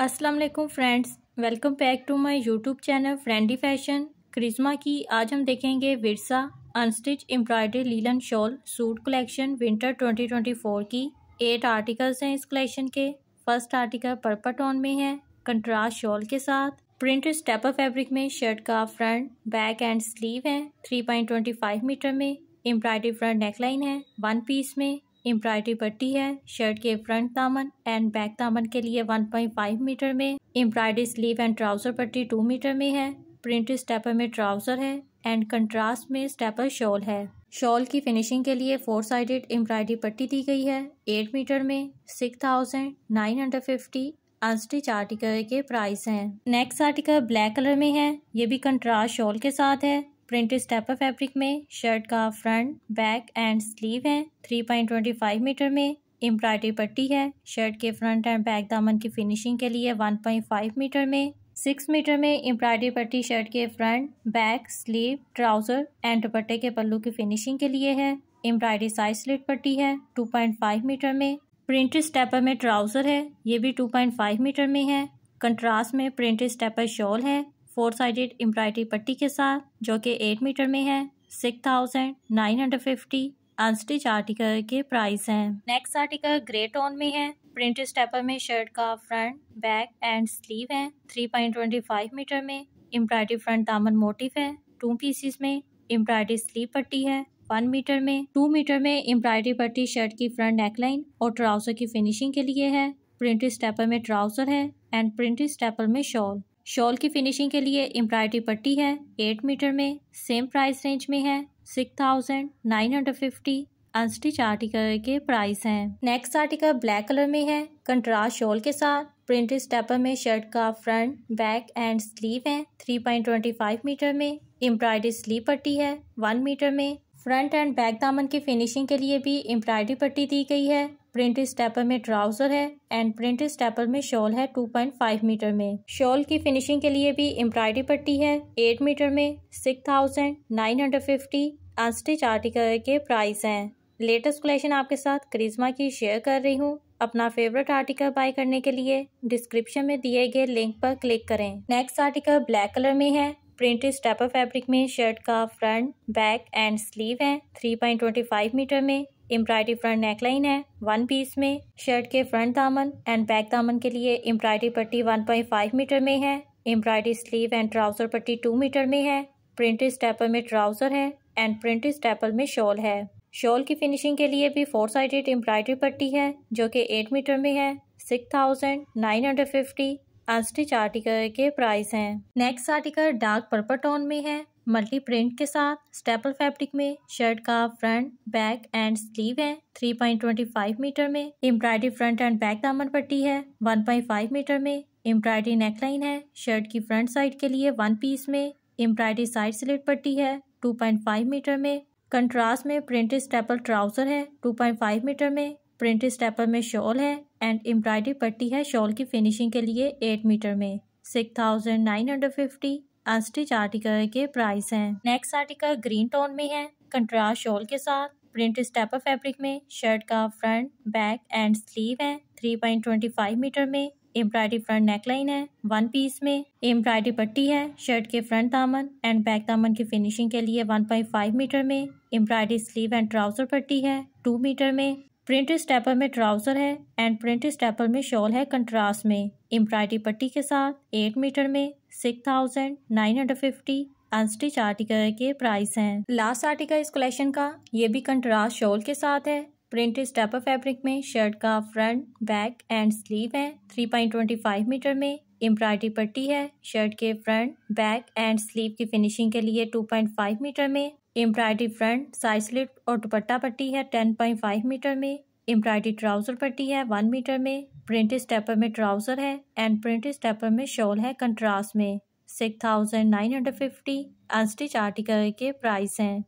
अस्सलाम वालेकुम friends welcome back to my YouTube channel friendy fashion Krizma की आज हम देखेंगे Virsa unstitch embroidery linen shawl suit collection winter 2024 की एट आर्टिकल्स हैं इस कलेक्शन के फर्स्ट आर्टिकल पर्पल टोन में है कंट्रास्ट शॉल के साथ प्रिंट स्टेपर फैब्रिक में शर्ट का फ्रंट बैक एंड स्लीव है 3.25 मीटर में एम्ब्रॉयडरी फ्रंट नेकलाइन है वन पीस में एम्ब्रॉयडरी पट्टी है शर्ट के फ्रंट दामन एंड बैक दामन के लिए 1.5 मीटर में एम्ब्रॉयडरी स्लीव एंड ट्राउजर पट्टी 2 मीटर में है प्रिंट स्टेपर में ट्राउजर है एंड कंट्रास्ट में स्टेपर शॉल है शॉल की फिनिशिंग के लिए फोर साइडेड एम्ब्रॉयडरी पट्टी दी गई है एट मीटर में six thousand nine hundred fifty unstitch article के प्राइस हैं नेक्स्ट आर्टिकल ब्लैक कलर में है ये भी कंट्रास्ट शॉल के साथ है प्रिंटेड स्टेपर फैब्रिक में शर्ट का फ्रंट बैक एंड स्लीव है 3.25 मीटर में एम्ब्रॉयडरी पट्टी है शर्ट के फ्रंट एंड बैक दामन की फिनिशिंग के लिए 1.5 मीटर में सिक्स मीटर में एम्ब्रॉयडरी पट्टी शर्ट के front back sleeve trouser and दुपट्टे के पल्लू की फिनिशिंग के लिए है एम्ब्रॉयडरी साइज स्लिट पट्टी है 2.5 मीटर में प्रिंटेड स्टेपर में ट्राउजर है ये भी 2.5 मीटर में है कंट्रास्ट में प्रिंटेड स्टेपर शॉल है फोर साइडेड एम्ब्रॉयडरी पट्टी के साथ जो कि एट मीटर में है six thousand nine hundred fifty unstitch article के प्राइस हैं नेक्स्ट आर्टिकल ग्रे टोन में है प्रिंट स्टेपर में शर्ट का फ्रंट बैक एंड स्लीव है three point twenty five metre में एम्ब्रॉयडरी फ्रंट दामन मोटिव है टू पीसीस में एम्ब्रॉयडरी स्लीव पट्टी है वन मीटर में टू मीटर में एम्ब्रॉयडरी पट्टी शर्ट की फ्रंट नेकलाइन और ट्राउजर की फिनिशिंग के लिए है प्रिंट स्टेपर में ट्राउजर है एंड प्रिंट स्टेपर में शॉल शॉल की फिनिशिंग के लिए एम्ब्रॉयडरी पट्टी है एट मीटर में सेम प्राइस रेंज में है six thousand nine hundred fifty unstitch article के प्राइस हैं नेक्स्ट आर्टिकल ब्लैक कलर में है कंट्रास्ट शॉल के साथ प्रिंटेड स्टेपर में शर्ट का फ्रंट बैक एंड स्लीव है three point twenty five metre में एम्ब्रॉयडरी स्लीव पट्टी है वन मीटर में फ्रंट एंड बैक दामन की फिनिशिंग के लिए भी एम्ब्रॉयडरी पट्टी दी गई है प्रिंट स्टेपल में ट्राउजर है एंड प्रिंट स्टेपल में शॉल है 2.5 मीटर में शॉल की फिनिशिंग के लिए भी एम्ब्रॉयडरी पट्टी है 8 मीटर में 6,950 अनस्टिच आर्टिकल के प्राइस हैं लेटेस्ट कलेक्शन आपके साथ क्रिज्मा की शेयर कर रही हूँ अपना फेवरेट आर्टिकल बाय करने के लिए डिस्क्रिप्शन में दिए गए लिंक पर क्लिक करें नेक्स्ट आर्टिकल ब्लैक कलर में है प्रिंटेड स्टेपर फैब्रिक में शर्ट का फ्रंट बैक एंड स्लीव है 3.25 मीटर में एम्ब्रॉयडरी फ्रंट नेकलाइन है वन पीस में शर्ट के फ्रंट दामन एंड बैक दामन के लिए एम्ब्रॉयडरी पट्टी 1.5 मीटर में है एम्ब्रॉयडरी स्लीव एंड ट्राउजर पट्टी टू मीटर में है प्रिंटेड स्टेपल में ट्राउजर है एंड प्रिंटेड स्टेपल में शॉल है शॉल की फिनिशिंग के लिए भी फोर साइडेड एम्ब्रॉयडरी पट्टी है जो कि एट मीटर में है six thousand nine hundred fifty stitch article के प्राइस हैं next article dark purple tone में है मल्टी प्रिंट के साथ स्टेपल फैब्रिक में शर्ट का फ्रंट बैक एंड स्लीव है 3.25 मीटर में एम्ब्रॉयडरी फ्रंट एंड बैक दामन पट्टी है 1.5 मीटर में एम्ब्रॉयडरी नेकलाइन है शर्ट की फ्रंट साइड के लिए वन पीस में एम्ब्रॉयडरी साइड स्लिट पट्टी है 2.5 मीटर में कंट्रास्ट में प्रिंटेड स्टेपल ट्राउजर है 2.5 मीटर में प्रिंटेड स्टेपल में शॉल है एंड एम्ब्रॉयडरी पट्टी है शॉल की फिनिशिंग के लिए एट मीटर में six thousand nine hundred fifty unstitch article के प्राइस हैं नेक्स्ट आर्टिकल ग्रीन टोन में है कंट्रास्ट शॉल के साथ प्रिंट स्टेपर फैब्रिक में शर्ट का फ्रंट बैक एंड स्लीव है three point twenty five metre में एम्ब्रॉयडरी फ्रंट नेकलाइन है वन पीस में एम्ब्रॉयडरी पट्टी है शर्ट के फ्रंट दामन एंड बैक दामन की फिनिशिंग के लिए वन पॉइंट फाइव मीटर में एम्ब्रॉयडरी स्लीव एंड ट्राउजर पट्टी है टू मीटर में प्रिंटेड स्टेपल में ट्राउज़र है एंड प्रिंट स्टेपल में शॉल है कंट्रास्ट में एम्ब्रॉयडरी पट्टी के साथ एट मीटर में six thousand nine hundred fifty unstitch article के प्राइस हैं लास्ट आर्टिकल इस कलेक्शन का ये भी कंट्रास्ट शॉल के साथ है प्रिंटेड स्टेपर फैब्रिक में शर्ट का फ्रंट बैक एंड स्लीव है three point twenty five metre में एम्ब्रॉयडरी पट्टी है शर्ट के फ्रंट बैक एंड स्लीव की फिनिशिंग के लिए टू पॉइंट फाइव मीटर में एम्ब्रॉयडरी फ्रंट साइड स्लिप और दुपट्टा पट्टी है टेन पॉइंट फाइव मीटर में एम्ब्रॉयडरी ट्राउज़र पट्टी है वन मीटर में प्रिंट स्टेपर में ट्राउज़र है एंड प्रिंट स्टेपर में शॉल है कंट्रास्ट में six thousand nine hundred fifty unstitch article के प्राइस हैं